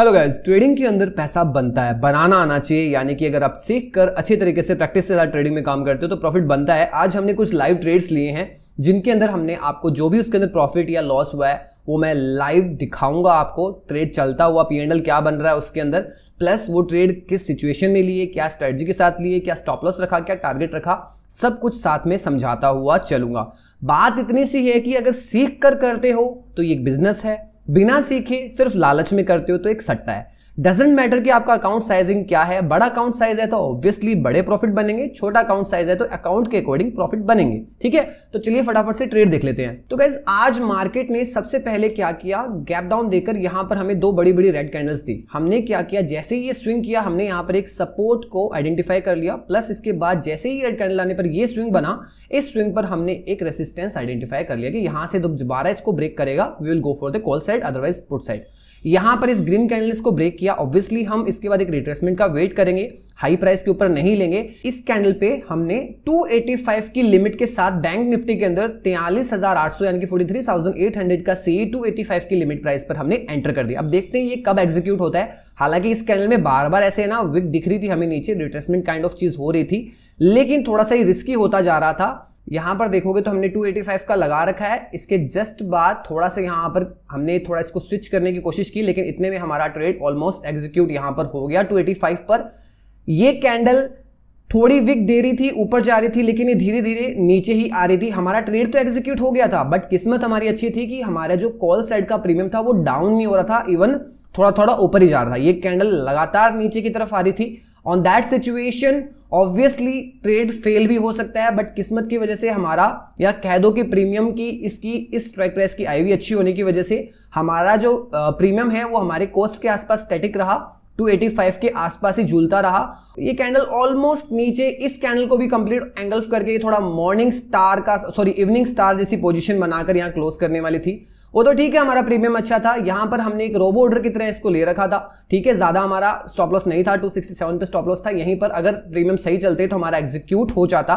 hello guys trading के अंदर पैसा बनता है बनाना आना चाहिए यानी कि अगर आप सीख कर अच्छे तरीके से प्रैक्टिस के साथ ट्रेडिंग में काम करते हो तो प्रॉफिट बनता है आज हमने कुछ लाइव ट्रेड्स लिए हैं जिनके अंदर हमने आपको जो भी उसके अंदर प्रॉफिट या लॉस हुआ है वो मैं लाइव दिखाऊंगा आपको ट्रेड चलता हुआ पी क्या बन रहा है उसके अंदर प्लस वो ट्रेड किस सिचुएशन में लिए क्या स्ट्रेटजी के साथ लिए क्या स्टॉप लॉस रखा क्या टारगेट रखा सब कुछ साथ में समझाता हुआ चलूंगा बात इतनी सी है कि अगर सीख कर करते हो तो ये एक बिजनेस है बिना सीखे सिर्फ लालच में करते हो तो एक सट्टा है डजेंट मैटर कि आपका अकाउंट साइजिंग क्या है बड़ा अकाउंट साइज है तो ऑब्वियसली बड़े प्रॉफिट बनेंगे छोटा अकाउंट साइज है तो अकाउंट के अकॉर्डिंग प्रॉफिट बनेंगे ठीक है तो चलिए फटाफट से ट्रेड देख लेते हैं तो गाइज आज मार्केट ने सबसे पहले क्या किया गैप डाउन देकर यहां पर हमें दो बड़ी बड़ी रेड कैंडल्स दी हमने क्या किया जैसे ही ये स्विंग किया हमने यहां पर एक सपोर्ट को आइडेंटिफाई कर लिया प्लस इसके बाद जैसे ही रेड कैंडल आने पर यह स्विंग बना इस स्विंग पर हमने एक रेसिस्टेंस आइडेंटिफाई कर लिया कि यहां से दोबारा इसको ब्रेक करेगा we will go for the call side otherwise put side यहां पर इस ग्रीन कैंडल को ब्रेक किया किया ऑब्वियसली हम इसके बाद एक रिट्रेसमेंट का वेट करेंगे हाई प्राइस के ऊपर नहीं लेंगे इस कैंडल पे हमने 285 की लिमिट के साथ बैंक निफ्टी के अंदर तैयलीस यानी कि 43,800 का सी 285 की लिमिट प्राइस पर हमने एंटर कर दिया अब देखते हैं ये कब एग्जीक्यूट होता है हालांकि इस कैंडल में बार बार ऐसे ना विक दिख रही थी हमें नीचे रिट्रेसमेंट काइंड ऑफ चीज हो रही थी लेकिन थोड़ा सा ही रिस्की होता जा रहा था यहाँ पर देखोगे तो हमने 285 का लगा रखा है इसके जस्ट बाद थोड़ा सा यहाँ पर हमने थोड़ा इसको स्विच करने की कोशिश की लेकिन इतने में हमारा ट्रेड ऑलमोस्ट एग्जीक्यूट यहाँ पर हो गया 285 पर ये कैंडल थोड़ी विक दे रही थी ऊपर जा रही थी लेकिन ये धीरे धीरे नीचे ही आ रही थी हमारा ट्रेड तो एग्जीक्यूट हो गया था बट किस्मत हमारी अच्छी थी कि हमारा जो कॉल साइड का प्रीमियम था वो डाउन नहीं हो रहा था इवन थोड़ा थोड़ा ऊपर ही जा रहा था ये कैंडल लगातार नीचे की तरफ आ रही थी on that situation obviously trade fail भी हो सकता है बट किस्मत की वजह से हमारा या कह दो कि प्रीमियम की इसकी इस स्ट्राइक प्राइस की आई अच्छी होने की वजह से हमारा जो प्रीमियम है वो हमारे कोस्ट के आसपास स्टैटिक रहा 285 के आसपास ही झूलता रहा ये कैंडल ऑलमोस्ट नीचे इस कैंडल को भी कंप्लीट एंगल्फ करके थोड़ा मॉर्निंग स्टार का सॉरी इवनिंग स्टार जैसी पोजीशन बनाकर यहाँ क्लोज करने वाली थी वो तो ठीक है हमारा प्रीमियम अच्छा था यहाँ पर हमने एक रोबो ऑर्डर की तरह इसको ले रखा था ठीक है ज़्यादा हमारा स्टॉप लॉस नहीं था 267 पे स्टॉप लॉस था यहीं पर अगर प्रीमियम सही चलते तो हमारा एग्जीक्यूट हो जाता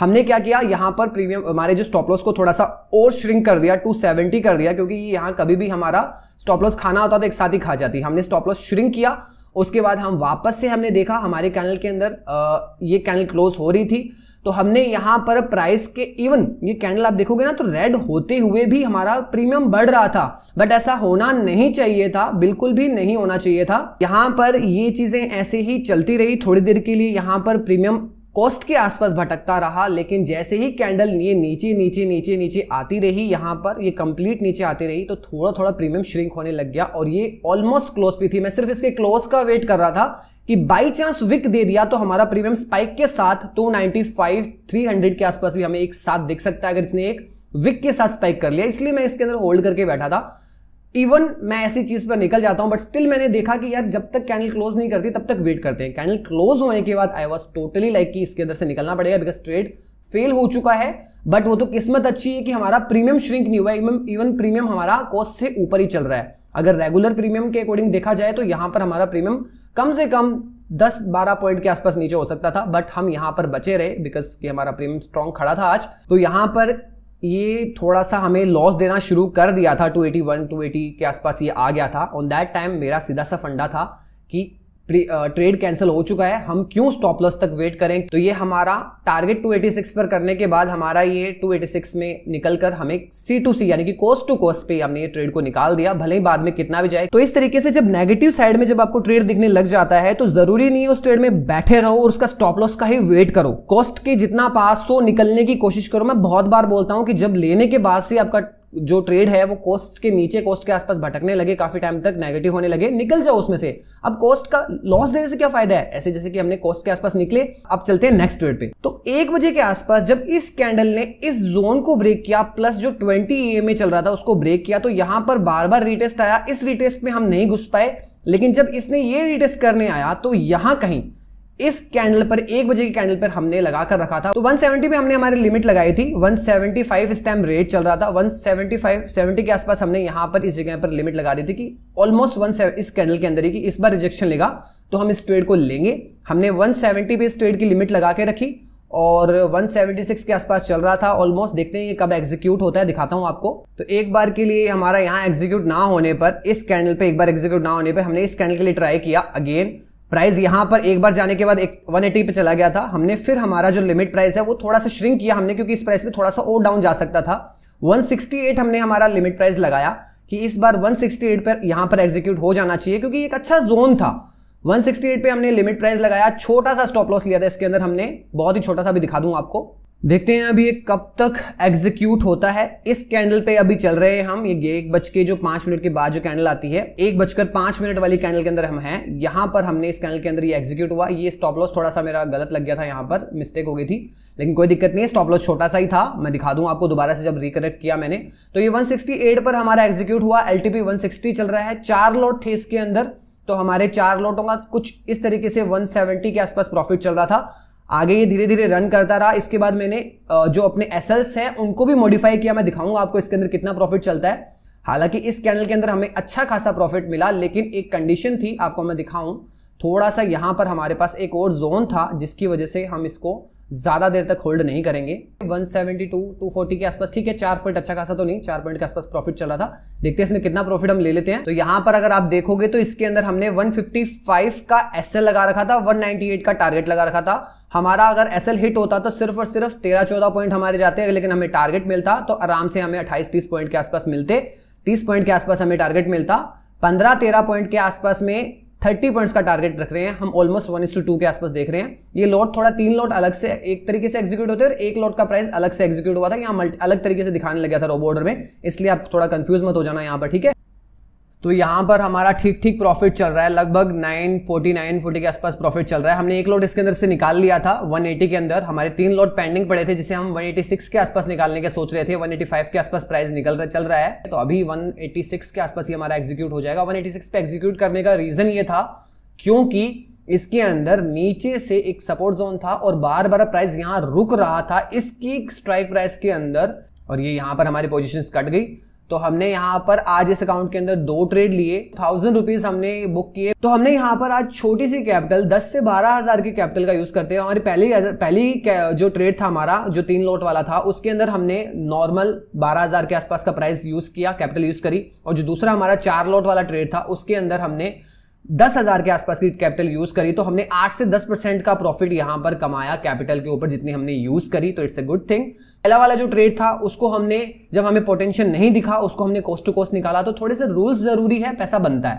हमने क्या किया यहाँ पर प्रीमियम हमारे जो स्टॉप लॉस को थोड़ा सा और श्रिंक कर दिया 270 कर दिया क्योंकि यहाँ कभी भी हमारा स्टॉप लॉस खाना होता तो एक साथ ही खा जाती हमने स्टॉप लॉस श्रिंक किया उसके बाद हम वापस से हमने देखा हमारे कैनल के अंदर ये कैनल क्लोज हो रही थी तो हमने यहाँ पर प्राइस के इवन ये कैंडल आप देखोगे ना तो रेड होते हुए भी हमारा प्रीमियम बढ़ रहा था बट ऐसा होना नहीं चाहिए था बिल्कुल भी नहीं होना चाहिए था यहाँ पर ये चीजें ऐसे ही चलती रही थोड़ी देर के लिए यहां पर प्रीमियम कॉस्ट के आसपास भटकता रहा लेकिन जैसे ही कैंडल ये नीचे नीचे नीचे नीचे आती रही यहाँ पर ये कंप्लीट नीचे आती रही तो थोड़ा थोड़ा प्रीमियम श्रिंक होने लग गया और ये ऑलमोस्ट क्लोज भी थी मैं सिर्फ इसके क्लोज का वेट कर रहा था कि बाई चांस विक दे दिया तो हमारा प्रीमियम स्पाइक के साथ 295 300 के आसपास भी हमें एक साथ देख सकता है अगर इसने एक विक के साथ स्पाइक कर लिया इसलिए मैं इसके अंदर होल्ड करके बैठा था इवन मैं ऐसी चीज पर निकल जाता हूं बट स्टिल मैंने देखा कि यार जब तक कैंडल क्लोज नहीं करती तब तक वेट करते हैं कैंडल क्लोज होने के बाद आई वॉज टोटली लाइक कि इसके अंदर से निकलना पड़ेगा बिकॉज ट्रेड फेल हो चुका है बट वो तो किस्मत अच्छी है कि हमारा प्रीमियम श्रिंक नहीं हुआ इवन इवन प्रीमियम हमारा कॉस्ट से ऊपर ही चल रहा है अगर रेगुलर प्रीमियम के अकॉर्डिंग देखा जाए तो यहां पर हमारा प्रीमियम कम से कम 10-12 पॉइंट के आसपास नीचे हो सकता था बट हम यहां पर बचे रहे बिकॉज कि हमारा प्रीमियम स्ट्रॉन्ग खड़ा था आज तो यहां पर ये थोड़ा सा हमें लॉस देना शुरू कर दिया था 281, 280 के आसपास ये आ गया था ऑन दैट टाइम मेरा सीधा सा फंडा था कि ट्रेड कैंसिल हो चुका है हम क्यों स्टॉप लॉस तक वेट करें तो ये हमारा टारगेट 286 पर करने के बाद हमारा ये 286 में निकलकर हमें सी टू सी यानी कि कोस्ट टू कोस्ट पे हमने ये ट्रेड को निकाल दिया भले ही बाद में कितना भी जाए तो इस तरीके से जब नेगेटिव साइड में जब आपको ट्रेड दिखने लग जाता है तो जरूरी नहीं है उस ट्रेड में बैठे रहो और उसका स्टॉप लॉस का ही वेट करो कॉस्ट के जितना पास हो निकलने की कोशिश करो मैं बहुत बार बोलता हूँ कि जब लेने के बाद से आपका जो ट्रेड है वो कॉस्ट के नीचे कॉस्ट के आसपास भटकने लगे काफी टाइम तक नेगेटिव होने लगे निकल जाओ उसमें से अब कॉस्ट का लॉस देने से क्या फायदा है ऐसे जैसे कि हमने कॉस्ट के आसपास निकले अब चलते हैं नेक्स्ट ट्रेड पे तो एक बजे के आसपास जब इस कैंडल ने इस जोन को ब्रेक किया प्लस जो ट्वेंटी ए में चल रहा था उसको ब्रेक किया तो यहां पर बार बार रिटेस्ट आया इस रिटेस्ट में हम नहीं घुस पाए लेकिन जब इसने ये रिटेस्ट करने आया तो यहां कहीं इस कैंडल पर एक बजे के कैंडल पर हमने लगा कर रखा था तो 170 पे हमने हमारी लिमिट लगाई थी 175 इस टाइम रेट चल रहा था 175 70 के आसपास हमने यहां पर इस जगह पर लिमिट लगा दी थी कि ऑलमोस्ट वन इस कैंडल के अंदर ही कि इस बार रिजेक्शन लेगा तो हम इस ट्रेड को लेंगे हमने 170 पे इस ट्रेड की लिमिट लगा के रखी और 176 के आसपास चल रहा था ऑलमोस्ट देखते हैं ये कब एग्जीक्यूट होता है दिखाता हूं आपको तो एक बार के लिए हमारा यहाँ एग्जीक्यूट ना होने पर इस कैंडल पे एक बार एग्जीक्यूट ना होने पर हमने इस कैंडल के लिए ट्राई किया अगेन प्राइस यहाँ पर एक बार जाने के बाद एक एटी पे चला गया था हमने फिर हमारा जो लिमिट प्राइस है वो थोड़ा सा श्रिंक किया हमने क्योंकि इस प्राइस में थोड़ा सा और डाउन जा सकता था 168 हमने हमारा लिमिट प्राइस लगाया कि इस बार 168 पर यहाँ पर एग्जीक्यूट हो जाना चाहिए क्योंकि एक अच्छा जोन था 168 पे हमने लिमिट प्राइस लगाया छोटा सा स्टॉप लॉस लिया था इसके अंदर हमने बहुत ही छोटा सा भी दिखा दूंगा आपको देखते हैं अभी ये कब तक एग्जीक्यूट होता है इस कैंडल पे अभी चल रहे हैं हम ये एक बज के जो पांच मिनट के बाद जो कैंडल आती है एक बजकर पांच मिनट वाली कैंडल के अंदर हम हैं यहां पर हमने इस कैंडल के अंदर ये एग्जीक्यूट हुआ ये स्टॉप लॉस थोड़ा सा मेरा गलत लग गया था यहां पर मिस्टेक हो गई थी लेकिन कोई दिक्कत नहीं है स्टॉप लॉस छोटा सा ही था मैं दिखा दूँ आपको दोबारा से जब रिकनेक्ट किया मैंने तो ये वन पर हमारा एग्जीक्यूट हुआ एल टी चल रहा है चार लॉट थे इसके अंदर तो हमारे चार लॉटों का कुछ इस तरीके से 170 के आसपास प्रॉफिट चल रहा था आगे ये धीरे धीरे रन करता रहा इसके बाद मैंने जो अपने एसएल्स हैं उनको भी मॉडिफाई किया मैं दिखाऊंगा आपको इसके अंदर कितना प्रॉफिट चलता है हालांकि इस कैनल के अंदर हमें अच्छा खासा प्रॉफिट मिला लेकिन एक कंडीशन थी आपको मैं दिखाऊं थोड़ा सा यहाँ पर हमारे पास एक और जोन था जिसकी वजह से हम इसको ज़्यादा देर तक होल्ड नहीं करेंगे 172, 240 के आसपास ठीक है चार पॉइंट अच्छा खासा तो नहीं चार पॉइंट के आसपास प्रॉफिट चल रहा था देखते हैं इसमें कितना प्रॉफिट हम ले लेते हैं तो यहाँ पर अगर आप देखोगे तो इसके अंदर हमने 155 का एसएल लगा रखा था 198 का टारगेट लगा रखा था हमारा अगर एस हिट होता तो सिर्फ और सिर्फ तेरह चौदह पॉइंट हमारे जाते लेकिन हमें टारगेट मिलता तो आराम से हमें अट्ठाईस तीस पॉइंट के आसपास मिलते तीस पॉइंट के आसपास हमें टारगेट मिलता पंद्रह तेरह पॉइंट के आसपास में थर्टी पॉइंट्स का टारगेट रख रहे हैं हम ऑलमोस्ट वन टू के आसपास देख रहे हैं ये लॉट थोड़ा तीन लॉट अलग से एक तरीके से एग्जीक्यूट होते हैं और एक लॉट का प्राइस अलग से एग्जीक्यूट हुआ था यहाँ अलग तरीके से दिखाने लगा था रोबोर्डर में इसलिए आप थोड़ा कंफ्यूज मत हो जाना यहाँ पर ठीक है तो यहाँ पर हमारा ठीक ठीक प्रॉफिट चल रहा है लगभग नाइन फोर्टी के आसपास प्रॉफिट चल रहा है हमने एक लॉट इसके अंदर से निकाल लिया था 180 के अंदर हमारे तीन लॉट पेंडिंग पड़े थे जिसे हम 186 के आसपास निकालने के सोच रहे थे 185 के आसपास प्राइस निकल रहा चल रहा है तो अभी 186 के आसपास ही हमारा एग्जीक्यूट हो जाएगा सिक्स पे एग्जीक्यूट करने का रीजन ये था क्योंकि इसके अंदर नीचे से एक सपोर्ट जोन था और बार बार प्राइस यहाँ रुक रहा था इसकी स्ट्राइक प्राइस के अंदर और ये यहाँ पर हमारी पोजिशन कट गई तो हमने यहाँ पर आज इस अकाउंट के अंदर दो ट्रेड लिए थाउजेंड रुपीज हमने बुक किए तो हमने यहाँ पर आज छोटी सी कैपिटल दस से बारह हजार की कैपिटल का यूज करते हैं हमारी पहली पहली जो ट्रेड था हमारा जो तीन लोट वाला था उसके अंदर हमने नॉर्मल बारह हजार के आसपास का प्राइस यूज किया कैपिटल यूज करी और जो दूसरा हमारा चार लोट वाला ट्रेड था उसके अंदर हमने दस हजार के आसपास की कैपिटल यूज करी तो हमने आठ से दस परसेंट का प्रॉफिट यहां पर कमाया कैपिटल के ऊपर जितनी हमने यूज करी तो इट्स अ गुड थिंग पहला वाला जो ट्रेड था उसको हमने जब हमें पोटेंशियल नहीं दिखा उसको हमने कोस्ट टू कोस्ट निकाला तो थोड़े से रूल्स जरूरी है पैसा बनता है